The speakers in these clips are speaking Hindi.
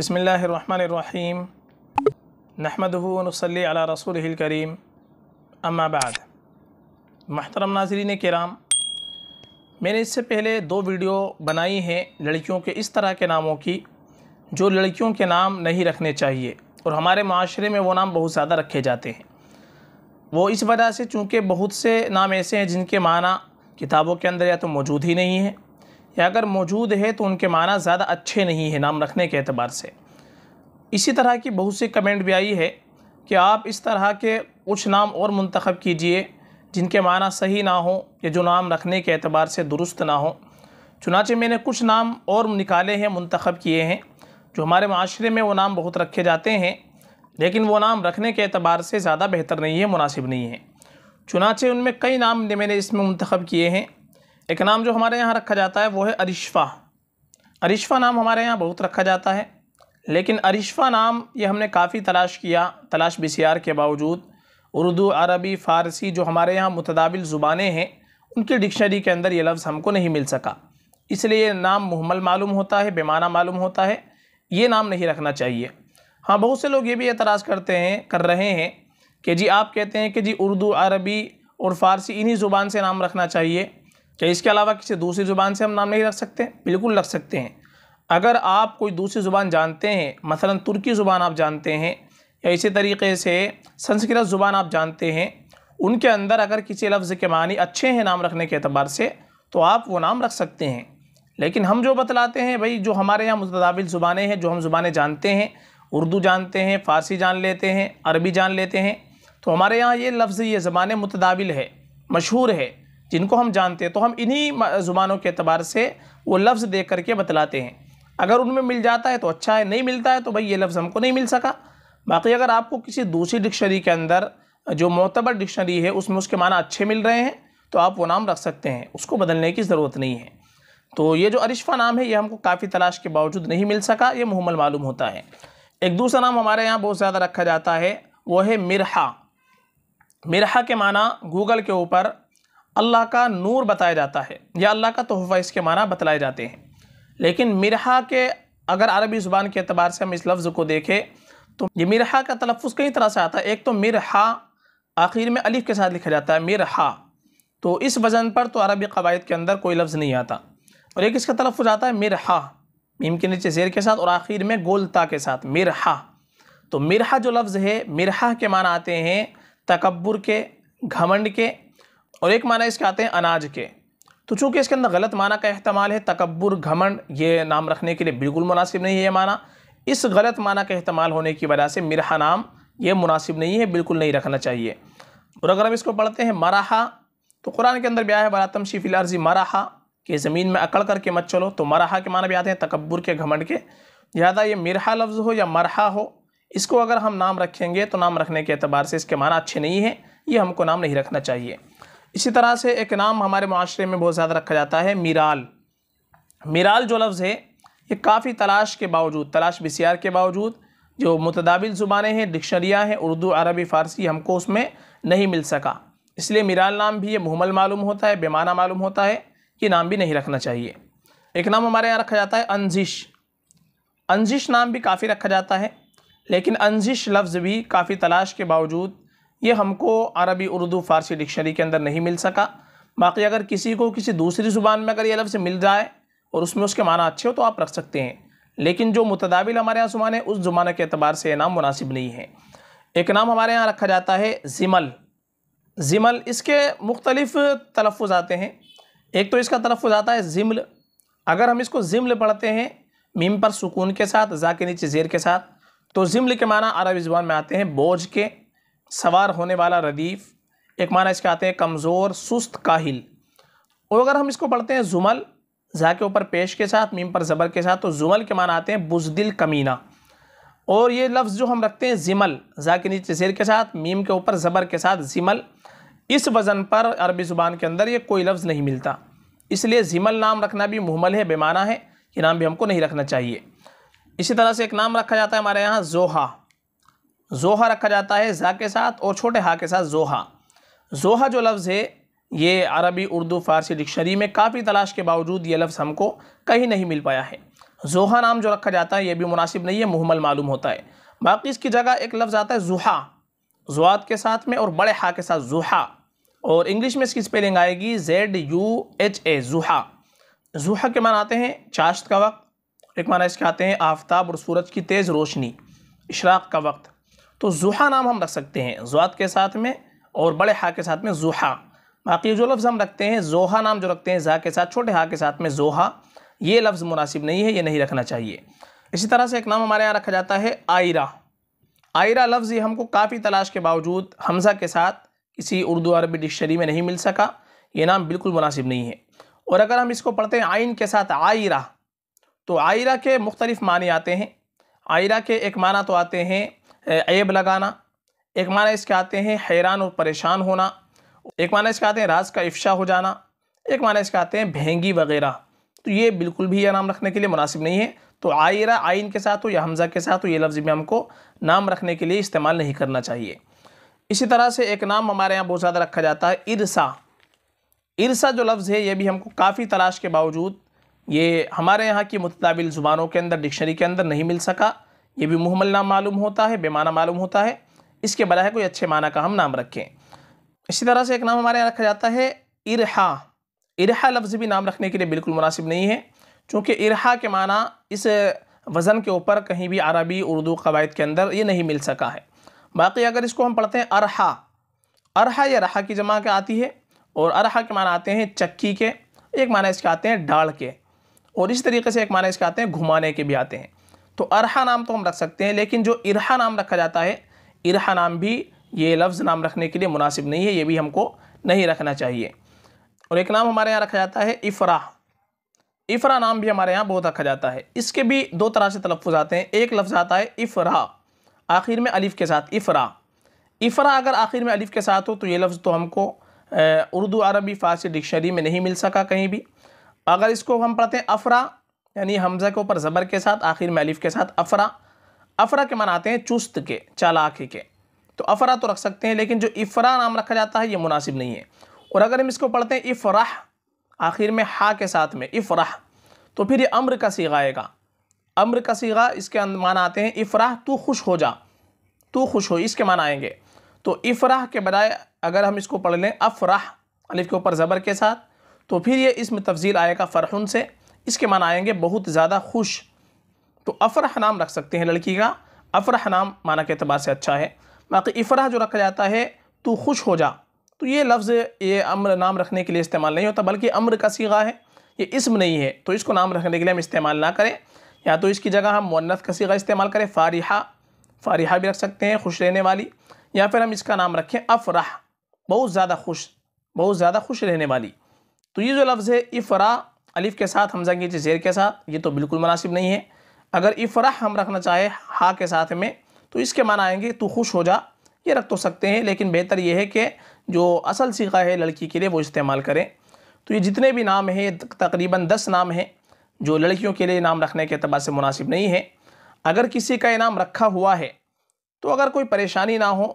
बसमीम नहमदनसली अला रसूल करीम अम्माबाद महतरम नाजरीन कराम मैंने इससे पहले दो वीडियो बनाई हैं लड़कियों के इस तरह के नामों की जो लड़कियों के नाम नहीं रखने चाहिए और हमारे माशरे में वो नाम बहुत ज़्यादा रखे जाते हैं वो इस वजह से चूँकि बहुत से नाम ऐसे हैं जिनके माना किताबों के अंदर या तो मौजूद ही नहीं है या अगर मौजूद है तो उनके माना ज़्यादा अच्छे नहीं है नाम रखने के अतबार से इसी तरह की बहुत सी कमेंट भी आई है कि आप इस तरह के कुछ नाम और मंतखब कीजिए जिनके माना सही ना हो या जो नाम रखने के अतबार से दुरुस्त ना हो चुनाचे मैंने कुछ नाम और निकाले हैं मंतखब किए हैं जो हमारे माशरे में वो नाम बहुत रखे जाते हैं लेकिन वो नाम रखने के अतबार से ज़्यादा बेहतर नहीं है मुनासिब नहीं है चुनाचे उनमें कई नाम मैंने इसमें मंतखब किए हैं एक नाम जो हमारे यहाँ रखा जाता है वो है अरिशफ़ा अरिशफ़ा नाम हमारे यहाँ बहुत रखा जाता है लेकिन अरिशफ़ा नाम ये हमने काफ़ी तलाश किया तलाश बसीआर के बावजूद उर्दू अरबी फ़ारसी जो हमारे यहाँ मुतदाविल ज़ुबानें हैं उनकी डिक्शनरी के अंदर ये लफ्ज़ हमको नहीं मिल सका इसलिए नाम मुहमल मालूम होता है बेमाना मालूम होता है ये नाम नहीं रखना चाहिए हाँ बहुत से लोग ये भी एतराज़ करते हैं कर रहे हैं कि जी आप कहते हैं कि जी उर्दू अरबी और फ़ारसी इन्हीं ज़ुबान से नाम रखना चाहिए क्या इसके अलावा किसी दूसरी ज़ुबान से हम नाम नहीं रख सकते बिल्कुल रख सकते हैं अगर आप कोई दूसरी ज़ुबान जानते हैं मसला तुर्की ज़ुबान आप जानते हैं या इसी तरीके से संस्कृत ज़ुबान आप जानते हैं उनके अंदर अगर किसी लफ्ज़ के मानी अच्छे हैं नाम रखने के अतबार से तो आप वो नाम रख सकते हैं लेकिन हम जो बतलाते हैं भाई जो हमारे यहाँ मुतदाबिल ज़ुबानें हैं जो हम ज़ुबानें जानते हैं उर्दू जानते हैं फ़ारसी जान लेते हैं अरबी जान लेते हैं तो हमारे यहाँ ये लफ्ज़ ये ज़बान मुतदाबिल है मशहूर है जिनको हम जानते हैं तो हम इन्हीं ज़ुबानों के अतबार से वो लफ्ज़ दे करके बतलाते हैं अगर उनमें मिल जाता है तो अच्छा है नहीं मिलता है तो भाई ये लफ्ज़ हमको नहीं मिल सका बाकी अगर आपको किसी दूसरी डिक्शनरी के अंदर जो मोतबर डिक्शनरी है उसमें उसके माना अच्छे मिल रहे हैं तो आप वो नाम रख सकते हैं उसको बदलने की ज़रूरत नहीं है तो ये जो अरिशफा नाम है ये हमको काफ़ी तलाश के बावजूद नहीं मिल सका ये मुहमल मालूम होता है एक दूसरा नाम हमारे यहाँ बहुत ज़्यादा रखा जाता है वो है मिरहा मिरहा के माना गूगल के ऊपर अल्लाह का नूर बताया जाता है या अल्लाह का तोहफ़ा इसके माना बतलाए जाते हैं लेकिन मिरहा के अगर अरबी ज़ुबान के अतबार से हम इस लफ्ज़ को देखें तो ये मिरहा का तलफ़ कई तरह से आता है एक तो मिरहा आखिर में अलिफ़ के साथ लिखा जाता है मिरहा तो इस वज़न पर तो अरबी कवायद के अंदर कोई लफ्ज़ नहीं आता और एक इसका तलफ़ आता है मिरहा मीम के नीचे जेर के साथ और आखिर में गोलता के साथ मिरहा तो मिरहा जो लफ्ज़ है मिरहा के माना आते हैं तकबर के घमंड के और एक माना इसके आते हैं अनाज के तो चूँकि इसके अंदर गलत माना का अहतमाल है तकबर घमंड ये नाम रखने के लिए बिल्कुल मुनासिब नहीं है ये माना इस गलत माना का अहतमाल होने की वजह से मिरहा नाम ये मुनासिब नहीं है बिल्कुल नहीं रखना चाहिए और अगर हम इसको पढ़ते हैं मराहा तो कुरान के अंदर भी आया है बरातम शिफिल अर्जी मराहा कि ज़मीन में अकड़ करके मत चलो तो मराहा के माना भी आते हैं तकबर के घमंड के लिहाजा ये मिरहा लफ्ज़ हो या मरहा हो इसको अगर हम नाम रखेंगे तो नाम रखने के अतबार से इसके माना अच्छे नहीं हैं ये हमको नाम नहीं रखना चाहिए इसी तरह से एक नाम हमारे माशरे में बहुत ज़्यादा रखा जाता है मिराल मिराल जो लफ्ज़ है ये काफ़ी तलाश के बावजूद तलाश बसीार के बावजूद जो मुतदाबिल ज़ुबानें हैं डिक्शनरियाँ हैं उर्दू अरबी फ़ारसी हमको उसमें नहीं मिल सका इसलिए मिराल नाम भी ये मुहमल मालूम होता है बेमाना मालूम होता है ये नाम भी नहीं रखना चाहिए एक नाम हमारे यहाँ रखा जाता है अनजिश अनजिश नाम भी काफ़ी रखा जाता है लेकिन अनजिश लफ्ज़ भी काफ़ी तलाश के बावजूद ये हमको अरबी उर्दू फ़ारसी डिक्शनरी के अंदर नहीं मिल सका बाकी अगर किसी को किसी दूसरी ज़ुबान में अगर ये लफ्ज़ मिल जाए और उसमें उसके माना अच्छे हो तो आप रख सकते हैं लेकिन जो मुतदाबिल हमारे यहाँ जुबान है उस ज़ुबान के अतबार से ये नाम मुनासिब नहीं है एक नाम हमारे यहाँ रखा जाता है ज़िमल ज़िमल इसके मुख्तलिफ तलफ़ आते हैं एक तो इसका तलफ़ आता है ज़िमल अगर हम इसको ज़िमल पढ़ते हैं मीम पर सुकून के साथ ज़ा के नीचे ज़ेर के साथ तो ज़िमल के माना अरबी ज़ुबान में आते हैं बोझ के सवार होने वाला रदीफ़ एक माना इसके आते हैं कमज़ोर सुस्त काहिल और अगर हम इसको पढ़ते हैं जुमल ज़ा के ऊपर पेश के साथ मीम पर ज़बर के साथ तो जुमल के माना आते हैं बुजदिल कमीना और ये लफ्ज़ जो हम रखते हैं ज़िमल ज़ा के नीचे शेर के साथ मीम के ऊपर ज़बर के साथ ज़िमल इस वज़न पर अरबी ज़ुबान के अंदर ये कोई लफ्ज़ नहीं मिलता इसलिए ज़िमल नाम रखना भी मुहमल है बेमाना है ये नाम भी हमको नहीं रखना चाहिए इसी तरह से एक नाम रखा जाता है हमारे यहाँ जोहा जोहा रखा जाता है ज़ा के साथ और छोटे हा के साथ जोहा जोहा जो लफ्ज़ है ये अरबी उर्दू फ़ारसी डिक्शनरी में काफ़ी तलाश के बावजूद ये लफ्ज़ हमको कहीं नहीं मिल पाया है जोहा नाम जो रखा जाता है ये भी मुनासिब नहीं है मुहमल मालूम होता है बाकी इसकी जगह एक लफ्ज़ आता है जुहा जुआत के साथ में और बड़े हा के साथ जुहा और इंग्लिश में इसकी स्पेलिंग आएगी जेड यू एच ए जुहा जुहा के माना आते हैं चाश्त का वक्त एक माना इसके आते हैं आफ्ताब और सूरज की तेज़ रोशनी इशराक का वक्त तो जुहा नाम हम रख सकते हैं जुआत के साथ में और बड़े हा के साथ में जुहा बाकी जो लफ्ज़ हम रखते हैं जोहा नाम जो रखते हैं जहा के साथ छोटे हा के साथ में जोहा ये लफ्ज़ मुनासिब नहीं है ये नहीं रखना चाहिए इसी तरह से एक नाम हमारे यहाँ रखा जाता है आयरा आयरा लफ्ज़ ये हमको काफ़ी तलाश के बावजूद हमज़ा के साथ किसी उर्दू अरबी डिक्शनरी में नहीं मिल सका ये नाम बिल्कुल मुनासिब नहीं है और अगर हम इसको पढ़ते हैं आइन के साथ आयरा तो आयरा के मुख्तलिफ़ मानी आते हैं आयरा के एक माना तो आते हैं ऐब लगाना एक माना इसके आते हैं हैरान और परेशान होना एक माना इसके आते हैं राज का इफ्शा हो जाना एक माना इसके आते हैं भेंगी वगैरह तो ये बिल्कुल भी यह नाम रखने के लिए मुनासिब नहीं है तो आयरा आइन के साथ हो या हमज़ा के साथ हो ये लफ्ज़ भी हमको नाम रखने के लिए इस्तेमाल नहीं करना चाहिए इसी तरह से एक नाम हमारे यहाँ बहुत ज़्यादा रखा जाता है इरसा इरसा जो लफ्ज़ है ये भी हमको काफ़ी तलाश के बावजूद ये हमारे यहाँ की मुतदाबिल ज़ुबानों के अंदर डिक्शनरी के अंदर नहीं मिल सका ये भी मुहमल नाम मालूम होता है बेमाना मालूम होता है इसके बजाय कोई अच्छे माना का हम नाम रखें इसी तरह से एक नाम हमारे यहाँ रखा जाता है इरहा इरहा लफ्ज़ भी नाम रखने के लिए बिल्कुल मुनासिब नहीं है चूँकि इरहा के माना इस वज़न के ऊपर कहीं भी अरबी उर्दू कवायद के अंदर ये नहीं मिल सका है बाकी अगर इसको हम पढ़ते हैं अरहा अरहा या रहा की जमा के आती है और अरहा के माना आते हैं चक्की के एक माना इसके आते हैं डाल के और इस तरीके से एक माना इसके आते हैं घुमाने के भी आते हैं तो अरहा नाम तो हम रख सकते हैं लेकिन जो इरहा नाम रखा जाता है इरहा नाम भी ये लफ्ज़ नाम रखने के लिए मुनासिब नहीं है ये भी हमको नहीं रखना चाहिए और एक नाम हमारे यहाँ रखा जाता है इफ़रा इफ़रा नाम भी हमारे यहाँ बहुत रखा जाता है इसके भी दो तरह से तलफ़ आते हैं एक लफ्ज़ आता है इफ़रा आखिर में अलिफ़ के साथ इफ़रा इफ़रा अगर आखिर में अलिफ़ के साथ हो तो ये लफ्ज़ तो हमको उर्दू अरबी फ़ारसी डिक्शनरी में नहीं मिल सका कहीं भी अगर इसको हम पढ़ते हैं अफ़रा यानी हमजा के ऊपर ज़बर के साथ आखिर में अलिफ के साथ अफरा अफरा के मनाते हैं चुस्त के चालाकी के तो अफरा तो रख सकते हैं लेकिन जो इफ़रा नाम रखा जाता है ये मुनासिब नहीं है और अगर हम इसको पढ़ते हैं इफ़राह आखिर में हा के साथ में इफ़राह तो फिर ये अम्र का सीगा आएगा अम्र का सीगा इसके मान आते हैं इफ़राह तू खुश हो जा तू खुश हो इसके मान आएंगे तो इफ़राह के बजाय अगर हम इसको पढ़ लें अफ़राह अलिफ के ऊपर ज़बर के साथ तो फिर ये इसमें तफजील आएगा फ़रहन से इसके माना आएंगे बहुत ज़्यादा खुश तो अफरह नाम रख सकते हैं लड़की का अफरह नाम माना के अतबार से अच्छा है बाकी इफरह जो रखा जाता है तो खुश हो जा तो ये लफ्ज़ ये अम्र नाम रखने के लिए इस्तेमाल नहीं होता बल्कि अम्र का सीगा है ये इसम नहीं है तो इसको नाम रखने के लिए हम इस्तेमाल ना करें या तो इसकी जगह हम मुन्नत का सीगा इस्तेमाल करें फ़ारिहा फ़ारिहा भी रख सकते हैं खुश रहने वाली या फिर हम इसका नाम रखें अफराह बहुत ज़्यादा खुश बहुत ज़्यादा खुश रहने वाली तो ये जो लफ्ज़ है इफ़रा अलिफ के साथ हमजा की जेर के साथ ये तो बिल्कुल मुनासिब नहीं है अगर इफ़रा हम रखना चाहे हा के साथ में तो इसके माना आएंगे तो खुश हो जा ये रख तो सकते हैं लेकिन बेहतर ये है कि जो असल सीखा है लड़की के लिए वो इस्तेमाल करें तो ये जितने भी नाम हैं तकरीबन दस नाम हैं जो लड़कियों के लिए नाम रखने के अतबार से मुनासिब नहीं है अगर किसी का इनाम रखा हुआ है तो अगर कोई परेशानी ना हो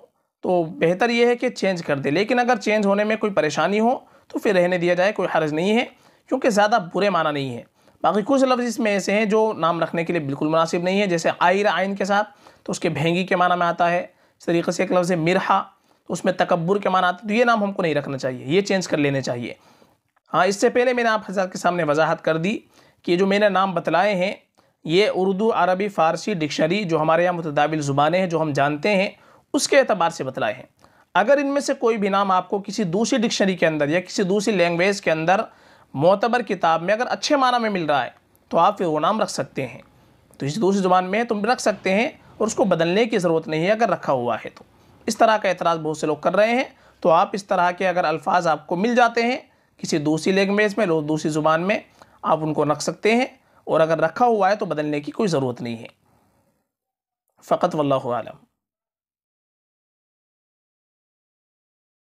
तो बेहतर ये है कि चेंज कर दे लेकिन अगर चेंज होने में कोई परेशानी हो तो फिर रहने दिया जाए कोई हर्ज नहीं है क्योंकि ज़्यादा बुरे माना नहीं है बाकी कुछ लफ्ज़ इसमें ऐसे हैं जो नाम रखने के लिए बिल्कुल मुनासिब नहीं है जैसे आयर आइन के साथ तो उसके भेंगी के माना में आता है इस तरीके से एक लफ्ज़ है मिरहा तो उसमें तकबर के माना आता है तो ये नाम हमको नहीं रखना चाहिए ये चेंज कर लेने चाहिए हाँ इससे पहले मैंने आप हज़ार के सामने वजाहत कर दी कि जो मैंने नाम बतलाए हैं ये उर्दू अरबी फ़ारसी डिक्शनरी जो हमारे यहाँ मुतदाबिल ज़ुबानें हैं जो हम जानते हैं उसके अतबार से बतलाए हैं अगर इनमें से कोई भी नाम आपको किसी दूसरी डिक्शनरी के अंदर या किसी दूसरी लैंग्वेज के अंदर मोतबर किताब में अगर अच्छे माना में मिल रहा है तो आप फिर वो नाम रख सकते हैं तो इस दूसरी ज़ुबान में तुम रख सकते हैं और उसको बदलने की ज़रूरत नहीं है अगर रखा हुआ है तो इस तरह का एतराज़ बहुत से लोग कर रहे हैं तो आप इस तरह के अगर अल्फाज आपको मिल जाते हैं किसी दूसरी लैंग्वेज में लोग दूसरी ज़ुबान में आप उनको रख सकते हैं और अगर रखा हुआ है तो बदलने की कोई ज़रूरत नहीं है फ़कत वल्लम